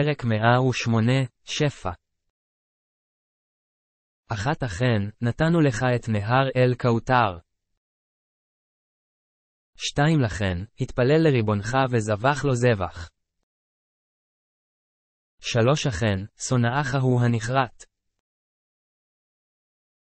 פרק 108, שפע. אחת אכן, נתנו לך את נהר אל-קאותר. שתיים לכן, התפלל לריבונך וזבח לו זבח. שלוש אכן, שונאך הוא הנחרט,